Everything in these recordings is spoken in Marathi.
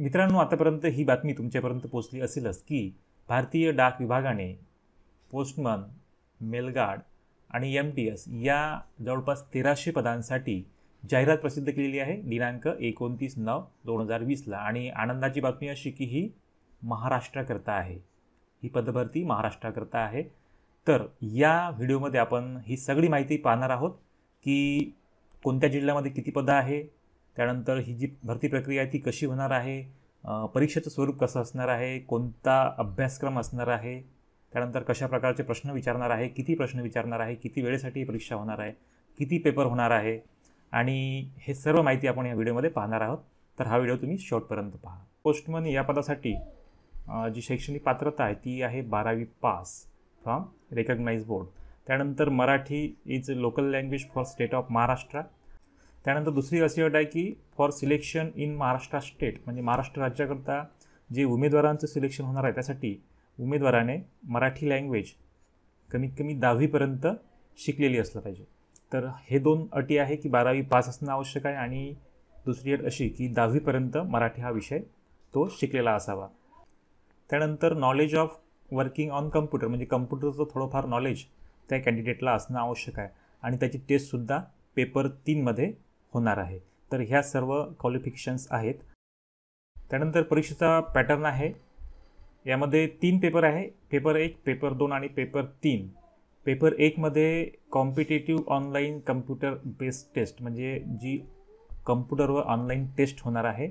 मित्रांनो आतापर्यंत ही बातमी तुमच्यापर्यंत पोचली असेलच की भारतीय डाक विभागाने पोस्टमन मेलगार्ड आणि एम टी एस या जवळपास तेराशे पदांसाठी जाहिरात प्रसिद्ध केलेली आहे दिनांक एकोणतीस नऊ दोन हजार वीसला आणि आनंदाची बातमी अशी की ही महाराष्ट्राकरता आहे ही पदभरती महाराष्ट्राकरता आहे तर या व्हिडिओमध्ये आपण ही सगळी माहिती पाहणार आहोत की कोणत्या जिल्ह्यामध्ये किती पदं आहे त्यानंतर ही जी भरती प्रक्रिया आहे ती कशी होणार आहे परीक्षेचं स्वरूप कसं असणार आहे कोणता अभ्यासक्रम असणार आहे त्यानंतर कशा प्रकारचे प्रश्न विचारणार आहे किती प्रश्न विचारणार आहे किती वेळेसाठी परीक्षा होणार आहे किती पेपर होणार आहे आणि हे सर्व माहिती आपण या व्हिडिओमध्ये पाहणार आहोत तर हा व्हिडिओ तुम्ही शॉर्टपर्यंत पहा पोस्टमन या पदासाठी जी शैक्षणिक पात्रता आहे ती आहे बारावी पास फ्रॉम रेकग्नाइज बोर्ड त्यानंतर Marathi is local language for state of Maharashtra त्यानंतर दुसरी अशी अट आहे की for selection in Maharashtra state म्हणजे महाराष्ट्र राज्याकरता जे उमेदवारांचं सिलेक्शन होणार आहे त्यासाठी उमेदवाराने मराठी लँग्वेज कमीत कमी दहावीपर्यंत शिकलेली असलं पाहिजे तर हे दोन अटी आहे की बारावी पास असणं आवश्यक आहे आणि दुसरी अट अशी की दहावीपर्यंत मराठी हा विषय तो शिकलेला असावा त्यानंतर knowledge of working on computer म्हणजे कम्प्युटरचं थोडंफार नॉलेज त्या कॅन्डिडेटला असणं आवश्यक आहे आणि त्याची टेस्टसुद्धा पेपर तीनमध्ये होणार आहे तर ह्या सर्व क्वालिफिकेशन्स आहेत त्यानंतर परीक्षेचा पॅटर्न आहे यामध्ये तीन पेपर आहे पेपर एक पेपर दोन आणि पेपर तीन पेपर एकमध्ये competitive online computer based test म्हणजे जी कम्प्युटरवर ऑनलाईन टेस्ट होणार आहे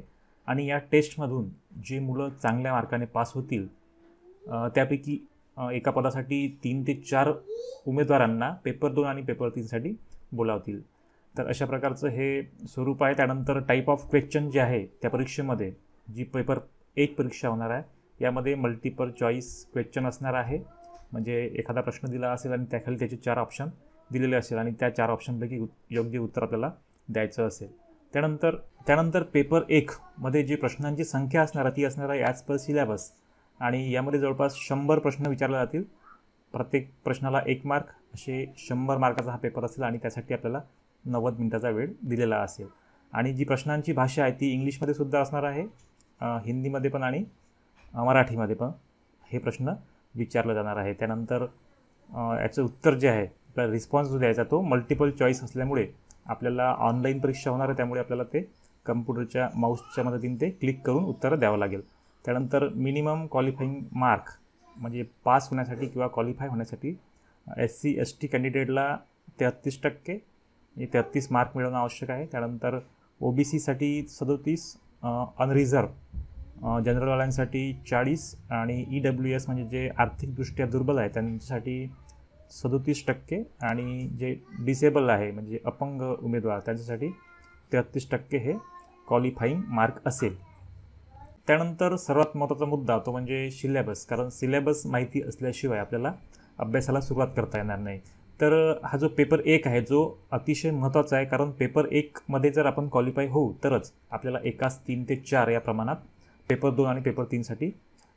आणि या टेस्टमधून जी मुलं चांगल्या मार्काने पास होतील त्यापैकी एका पदासाठी तीन ते चार उमेदवारांना पेपर दोन आणि पेपर तीनसाठी बोलावतील तर अशा प्रकारचं हे स्वरूप आहे त्यानंतर टाईप ऑफ क्वेश्चन जे आहे त्या परीक्षेमध्ये जी पेपर एक परीक्षा होणार आहे यामध्ये मल्टिपल चॉईस क्वेश्चन असणार आहे म्हणजे एखादा प्रश्न दिला असेल आणि त्याखाली त्याचे चार ऑप्शन दिलेले असेल आणि त्या चार ऑप्शनपैकी योग्य उत्तर आपल्याला द्यायचं असेल त्यानंतर त्यानंतर पेपर एकमध्ये जी प्रश्नांची संख्या असणार आहे ती असणार आहे ॲज पर सिलॅबस आणि यामध्ये जवळपास शंभर प्रश्न विचारले जातील प्रत्येक प्रश्नाला एक मार्क असे शंभर मार्काचा हा पेपर असेल आणि त्यासाठी आपल्याला नव्वद मिनिटाचा वेळ दिलेला असेल आणि जी प्रश्नांची भाषा आहे ती इंग्लिशमध्ये सुद्धा असणार आहे हिंदीमध्ये पण आणि मराठीमध्ये पण हे प्रश्न विचारलं जाणार आहे त्यानंतर याचं उत्तर जे आहे आपला रिस्पॉन्स जो द्यायचा तो मल्टिपल चॉईस असल्यामुळे आपल्याला ऑनलाईन परीक्षा होणार आहे त्यामुळे आपल्याला ते कम्प्युटरच्या माऊसच्या मदतीने ते क्लिक करून उत्तरं द्यावं लागेल त्यानंतर मिनिमम क्वालिफाईंग मार्क म्हणजे पास होण्यासाठी किंवा क्वालिफाय होण्यासाठी एस सी एस टी कॅन्डिडेटला तेहत्तीस टक्के म्हणजे तेहत्तीस मार्क मिळवणं आवश्यक आहे त्यानंतर ओ बी सीसाठी सदोतीस अनरिझर्व जनरलवाल्यांसाठी चाळीस आणि ई डब्ल्यू एस म्हणजे जे आर्थिकदृष्ट्या दुर्बल आहे त्यांच्यासाठी सदोतीस टक्के आणि जे डिसेबल आहे म्हणजे अपंग उमेदवार त्यांच्यासाठी तेहत्तीस टक्के हे क्वालिफाईंग मार्क असेल त्यानंतर सर्वात महत्त्वाचा मुद्दा तो म्हणजे सिलेबस कारण सिलेबस माहिती असल्याशिवाय आपल्याला अभ्यासाला सुरुवात करता येणार नाही तर हा जो पेपर एक आहे जो अतिशय महत्त्वाचा आहे कारण पेपर एकमध्ये जर आपण क्वालिफाय होऊ तरच आपल्याला एकाच तीन ते चार या प्रमाणात पेपर दोन आणि पेपर तीनसाठी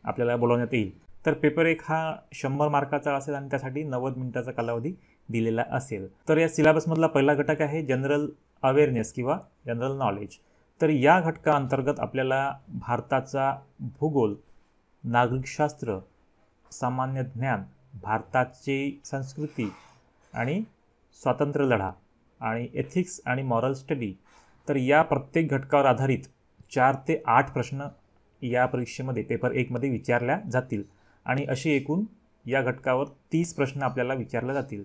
आपल्याला बोलावण्यात येईल तर पेपर एक हा शंभर मार्काचा असेल आणि त्यासाठी नव्वद मिनिटाचा कालावधी दिलेला असेल तर या सिलेबसमधला पहिला घटक आहे जनरल अवेअरनेस किंवा जनरल नॉलेज तर या घटकाअंतर्गत आपल्याला भारताचा भूगोल नागरिकशास्त्र सामान्य ज्ञान भारताची संस्कृती आणि स्वातंत्र्य लढा आणि एथिक्स आणि मॉरल स्टडी तर या प्रत्येक घटकावर आधारित चार ते आठ प्रश्न या परीक्षेमध्ये पेपर एकमध्ये विचारल्या जातील आणि अशी एकूण या घटकावर तीस प्रश्न आपल्याला विचारले जातील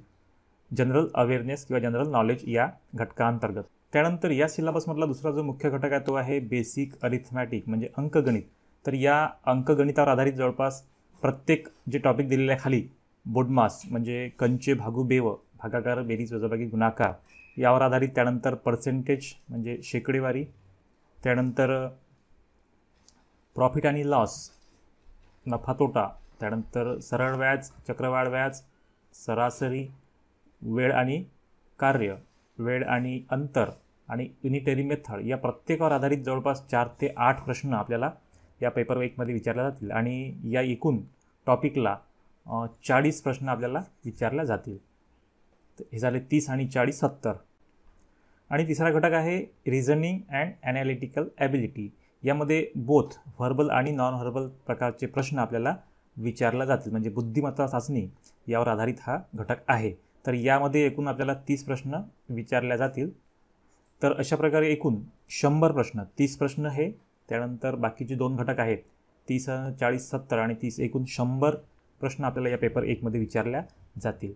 जनरल अवेअरनेस किंवा जनरल नॉलेज या घटकाअंतर्गत त्यानंतर या सिलेबसमधला दुसरा जो मुख्य घटक आहे तो आहे बेसिक अरिथमॅटिक म्हणजे अंकगणित तर या अंकगणितावर आधारित जवळपास प्रत्येक जे टॉपिक दिलेल्या खाली बोडमास म्हणजे कंचे भागू बेव भागाकार बेरीज वजाबाकी गुणाकार यावर आधारित त्यानंतर पर्सेंटेज म्हणजे शेकडेवारी त्यानंतर प्रॉफिट आणि लॉस नफा तोटा त्यानंतर सरळ व्याज चक्रवाढ व्याज सरासरी वेळ आणि कार्य वेळ आणि अंतर आणि युनिटरी मेथड या प्रत्येकावर आधारित जवळपास चार ते आठ प्रश्न आपल्याला या पेपर वेकमध्ये विचारले जातील आणि या एकूण टॉपिकला चाळीस प्रश्न आपल्याला विचारल्या जातील तर हे झाले तीस आणि चाळीस सत्तर आणि तिसरा घटक आहे रिझनिंग अँड ॲनालिटिकल ॲबिलिटी यामध्ये बोथ व्हर्बल आणि नॉन व्हर्बल प्रकारचे प्रश्न आपल्याला विचारला जातील म्हणजे बुद्धिमत्ता चाचणी यावर आधारित हा घटक आहे तर यामध्ये एकूण आपल्याला तीस प्रश्न विचारले जातील तर अशा प्रकारे एकूण शंभर प्रश्न तीस प्रश्न हे त्यानंतर बाकीचे दोन घटक आहेत तीस चाळीस सत्तर आणि तीस एकूण शंभर प्रश्न आपल्याला या पेपर एकमध्ये विचारल्या जातील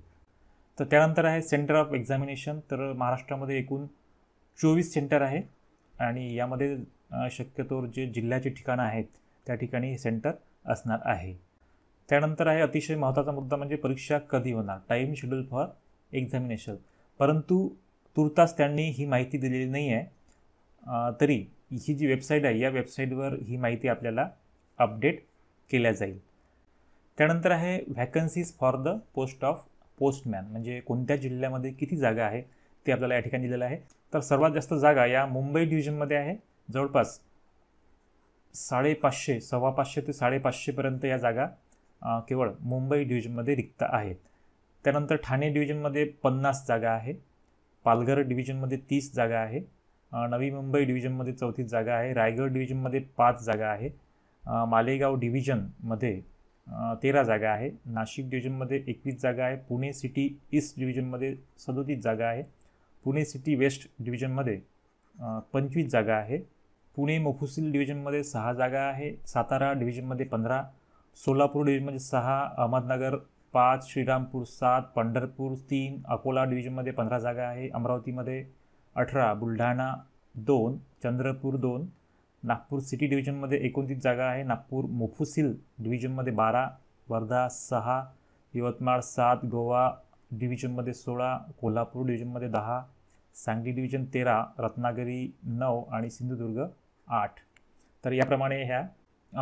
तर त्यानंतर आहे सेंटर ऑफ एक्झामिनेशन तर महाराष्ट्रामध्ये एकूण चोवीस सेंटर आहे आणि यामध्ये शक्यतो जे जिल्ह्याचे ठिकाणं आहेत त्या ठिकाणी हे सेंटर असणार आहे त्यानंतर आहे अतिशय महत्त्वाचा मुद्दा म्हणजे परीक्षा कधी होणार टाईम शेड्यूल फॉर एक्झामिनेशन परंतु तुर्तास त्यांनी ही माहिती दिलेली नाही आहे तरी ही जी वेबसाईट आहे या वेबसाईटवर ही माहिती आपल्याला अपडेट केल्या जाईल त्यानंतर आहे vacancies for the post of postman म्हणजे कोणत्या जिल्ह्यामध्ये किती जागा आहे ते आपल्याला या ठिकाणी दिलेलं आहे तर सर्वात जास्त जागा या मुंबई डिव्हिजनमध्ये आहे जवळपास साडेपाचशे सव्वा पाचशे ते साडेपाचशेपर्यंत या जागा केवळ मुंबई डिव्हिजनमध्ये रिक्त आहेत त्यानंतर ठाणे डिव्हिजनमध्ये पन्नास जागा आहे पालघर डिव्हिजनमध्ये तीस जागा आहे नवी मुंबई डिव्हिजनमध्ये चौथीस जागा आहे रायगड डिव्हिजनमध्ये पाच जागा आहे मालेगाव डिव्हिजनमध्ये तेरा जागा आहे नाशिक डिव्हिजनमध्ये एकवीस जागा आहे पुणे सिटी ईस्ट डिव्हिजनमध्ये सदोतीस जागा आहे पुणे सिटी वेस्ट डिव्हिजनमध्ये पंचवीस जागा आहे पुणे मफुसिल डिव्हिजनमध्ये सहा जागा आहे सातारा डिव्हिजनमध्ये पंधरा सोलापूर डिव्हिजनमध्ये सहा अहमदनगर पाच श्रीरामपूर सात पंढरपूर तीन अकोला डिव्हिजनमध्ये पंधरा जागा आहे अमरावतीमध्ये अठरा बुलढाणा दोन चंद्रपूर दोन नागपूर सिटी डिव्हिजनमध्ये एकोणतीस जागा आहे नागपूर मोफुसिल डिव्हिजनमध्ये बारा वर्धा सहा यवतमाळ सात गोवा डिव्हिजनमध्ये सोळा कोल्हापूर डिव्हिजनमध्ये दहा सांगली डिव्हिजन तेरा रत्नागिरी नऊ आणि सिंधुदुर्ग आठ तर याप्रमाणे ह्या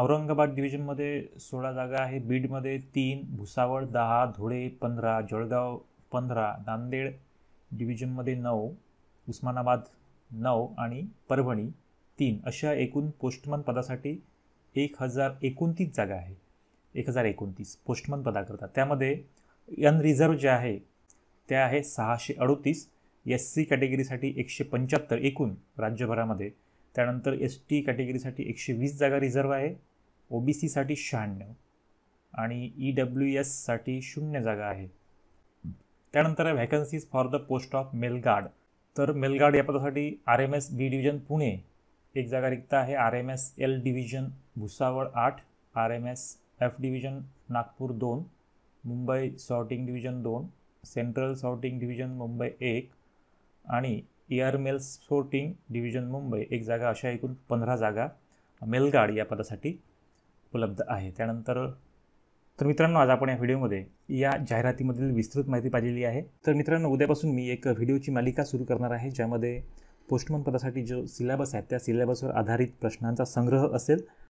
औरंगाबाद डिव्हिजनमध्ये सोळा जागा आहे बीडमध्ये तीन भुसावळ दहा धुळे पंधरा जळगाव पंधरा नांदेड डिव्हिजनमध्ये नऊ उस्मानाबाद नऊ आणि परभणी तीन अशा एकूण पोस्टमन पदासाठी एक हजार एकोणतीस जागा आहे एक हजार एकोणतीस पोस्टमन पदाकरता त्यामध्ये रिझर्व जे आहे त्या आहे सहाशे अडोतीस एस सी कॅटेगरीसाठी एकशे पंच्याहत्तर एकूण राज्यभरामध्ये त्यानंतर एस टी कॅटेगरीसाठी एकशे वीस जागा रिझर्व आहे ओ बी सीसाठी शहाण्णव आणि ई e डब्ल्यू एससाठी शून्य जागा आहे त्यानंतर आहे vacancies for the post of mail guard तर मेलगार्ड या पदासाठी R M S B division Pune एक जागा रिक्त आहे R M S L division Bhusawal आठ R M S F division Nagpur दोन मुंबई सॉर्टिंग डिव्हिजन दोन सेंट्रल सॉर्टिंग डिव्हिजन मुंबई एक आणि मेल सॉर्टिंग डिव्हिजन मुंबई एक जागा अशा एकूण पंधरा जागा मेलगाड या पदासाठी उपलब्ध आहे त्यानंतर तर मित्रांनो आज आपण या व्हिडिओमध्ये या जाहिरातीमधील विस्तृत माहिती पाहिलेली आहे तर मित्रांनो उद्यापासून मी एक व्हिडिओची मालिका सुरू करणार आहे ज्यामध्ये पोस्टमन पदासाठी जो सिलेबस आहे त्या सिलेबसवर आधारित प्रश्नांचा संग्रह असेल